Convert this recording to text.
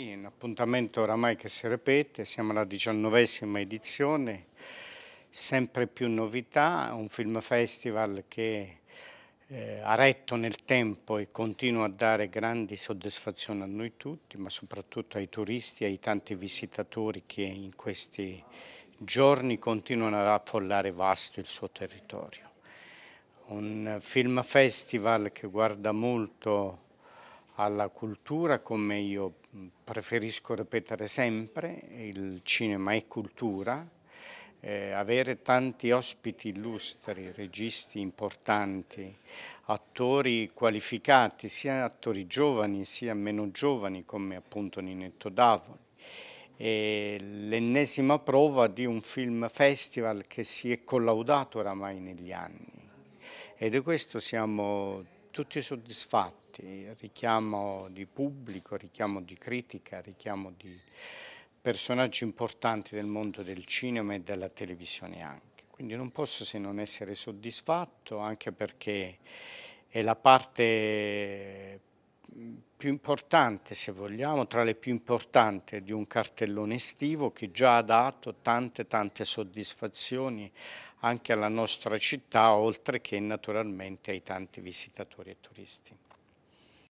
un appuntamento oramai che si ripete, siamo alla diciannovesima edizione, sempre più novità, un film festival che eh, ha retto nel tempo e continua a dare grandi soddisfazioni a noi tutti, ma soprattutto ai turisti, e ai tanti visitatori che in questi giorni continuano ad affollare vasto il suo territorio. Un film festival che guarda molto alla cultura, come io mm, preferisco ripetere sempre, il cinema è cultura, eh, avere tanti ospiti illustri, registi importanti, attori qualificati, sia attori giovani sia meno giovani come appunto Ninetto Davoli. E L'ennesima prova di un film festival che si è collaudato oramai negli anni e di questo siamo tutti soddisfatti tanti, richiamo di pubblico, richiamo di critica, richiamo di personaggi importanti del mondo del cinema e della televisione anche. Quindi non posso se non essere soddisfatto anche perché è la parte più importante, se vogliamo, tra le più importanti di un cartellone estivo che già ha dato tante tante soddisfazioni anche alla nostra città, oltre che naturalmente ai tanti visitatori e turisti.